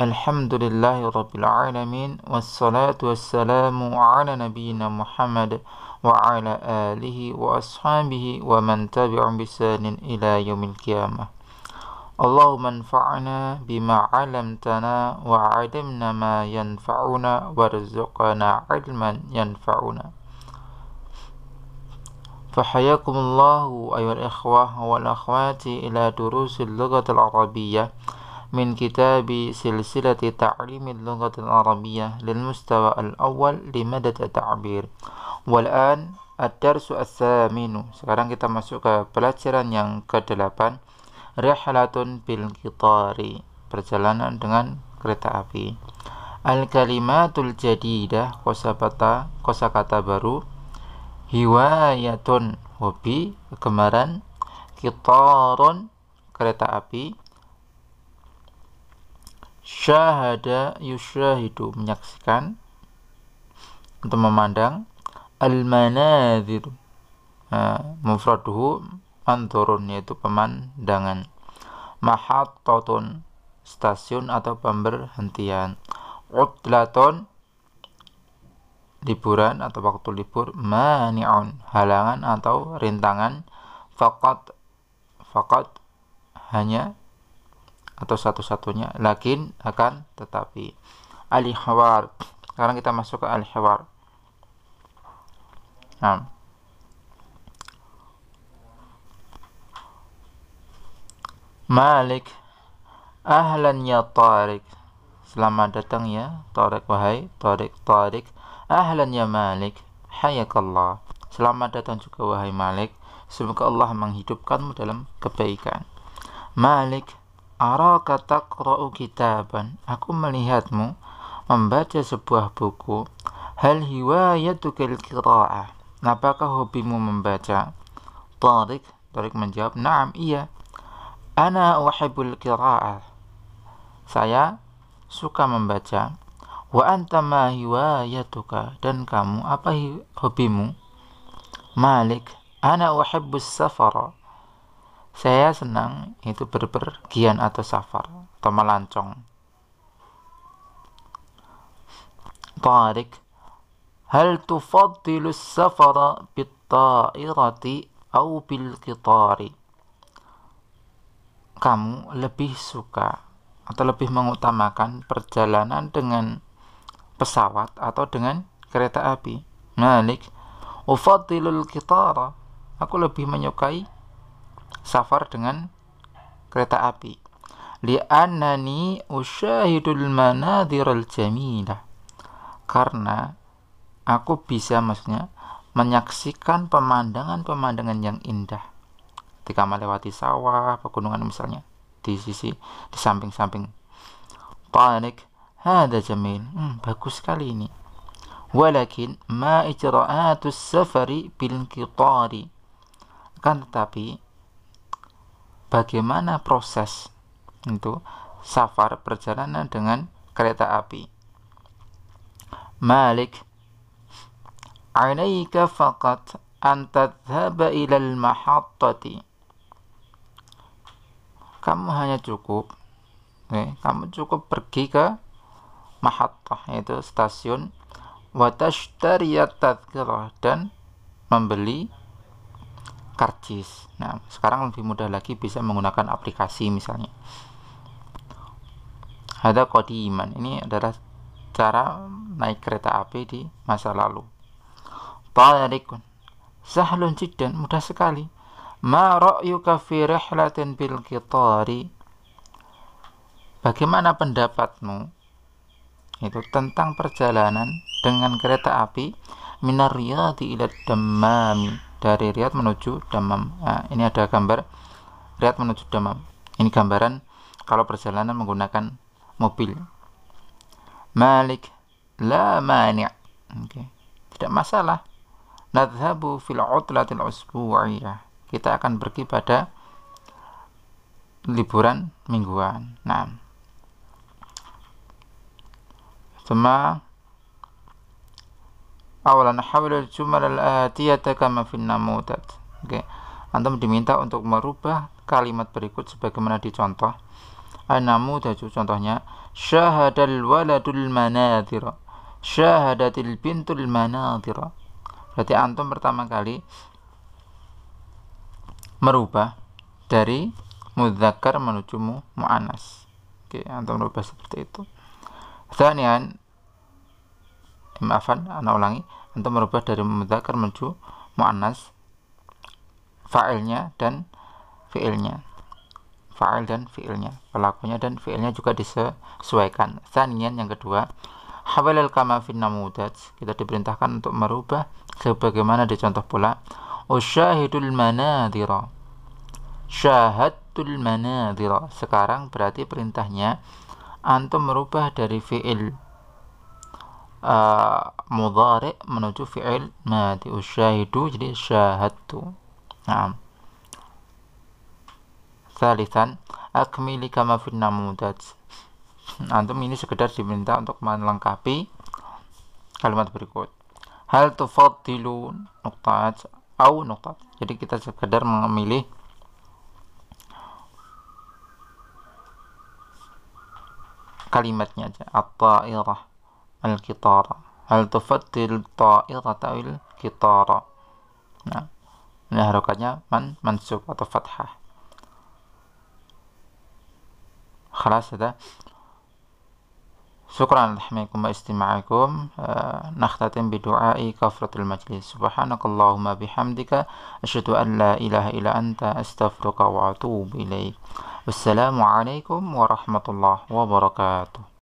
الحمد لله رب العالمين والصلاة والسلام على نبينا محمد وعلى آله وأصحابه ومن تبع بسان إلى يوم القيامة اللهم انفعنا بما علمتنا وعلمنا ما ينفعنا وارزقنا علما ينفعنا فحياكم الله أيها الإخوة والأخوات إلى دروس اللغة العربية من كتاب سلسلة تعليم اللغة العربية للمستوى الأول لمدة التعبير والآن الدرس الثامن sekarang kita masuk ke pelajaran yang ke-8 Rihlatun bil Qitari perjalanan dengan kereta api Al kalimatul jadidah kosakata kosakata baru hiwayatun hobi kegemaran kitarun kereta api syahada yusyahidu menyaksikan untuk memandang al manazir uh, mufraduhu anturun yaitu pemandangan mahattatun stasiun atau pemberhentian utlaton liburan atau waktu libur mani'un halangan atau rintangan fakat fakat hanya atau satu-satunya lakin akan tetapi al hawar sekarang kita masuk ke al hawar nah. Malik Ahlan ya Tariq Selamat datang ya Tariq wahai Tariq Tariq Ahlan ya Malik Hayakallah Selamat datang juga wahai Malik Semoga Allah menghidupkanmu dalam kebaikan Malik Ara kata taqra'u kitaban. Aku melihatmu membaca sebuah buku. Hal hiwayatukal kira'ah. Apakah hobimu membaca? Tarik. Tarik menjawab, "Na'am, iya." Ana wahibul kira'ah. Saya suka membaca. Wa anta ma hiwayatuka? Dan kamu apa hobimu? Malik. Ana uhibbus safara saya senang itu berpergian atau safar atau melancong Tarik, Hal fadilus safara bit-ta'irati au bil-qitari Kamu lebih suka atau lebih mengutamakan perjalanan dengan pesawat atau dengan kereta api Malik Ufadilul kitara Aku lebih menyukai safar dengan kereta api. Li'annani usyahidul manadhiral jamilah. Karena aku bisa maksudnya menyaksikan pemandangan-pemandangan yang indah ketika melewati sawah, pegunungan misalnya di sisi di samping-samping. Panik, ada jamil. Hmm, bagus sekali ini. Walakin ma ijra'atus safari bil qitari. Kan tetapi bagaimana proses itu safar perjalanan dengan kereta api. Malik alaika faqat an tadhhaba ila al-mahattati. Kamu hanya cukup okay, kamu cukup pergi ke mahattah yaitu stasiun watashtariya tadhkirah dan membeli karcis. Nah, sekarang lebih mudah lagi bisa menggunakan aplikasi misalnya. Ada kodiman. Ini adalah cara naik kereta api di masa lalu. Tarikun. Sahlun jiddan, mudah sekali. Ma ra'yuka fi rihlatin bil qitari? Bagaimana pendapatmu itu tentang perjalanan dengan kereta api minar riyadhi ila dari Riyadh menuju Damam. Nah, ini ada gambar Riyadh menuju Damam. Ini gambaran kalau perjalanan menggunakan mobil. Malik la mani'. Oke. Okay. Tidak masalah. Nadhabu fil utlatil usbu'iyah. Kita akan pergi pada liburan mingguan. Nah. Sama awalan hawilul jumal al-atiyata kama finnamutat oke antum diminta untuk merubah kalimat berikut sebagaimana dicontoh anamu daju contohnya syahadal waladul manadira syahadatil bintul manadira berarti antum pertama kali merubah dari mudzakkar menuju mu mu'anas oke antum merubah seperti itu Thanian maafan anak ulangi antum merubah dari mudzakkar menuju muannas fa'ilnya dan fi'ilnya fa'il dan fi'ilnya pelakunya dan fi'ilnya juga disesuaikan sanian yang kedua hawalil kama fin namudaj kita diperintahkan untuk merubah sebagaimana di contoh pula usyahidul manadhira. syahadul manadhira. sekarang berarti perintahnya antum merubah dari fi'il Eh, mudhari menuju fi'il madi usyahidu jadi syahadtu naam salisan akmili kama fil namudat antum ini sekedar diminta untuk melengkapi kalimat berikut hal tufadilu nuktat au nuktat jadi kita sekedar memilih kalimatnya aja at-ta'irah القطار هل تفضل الطائرة أو القطار نعم ini من منسوب أو فتحة خلاص هذا شكرا لحميكم واستماعكم آه، نختتم بدعاء كفرة المجلس سبحانك اللهم بحمدك أشهد أن لا إله إلا أنت أستغفرك وأتوب إليك والسلام عليكم ورحمة الله وبركاته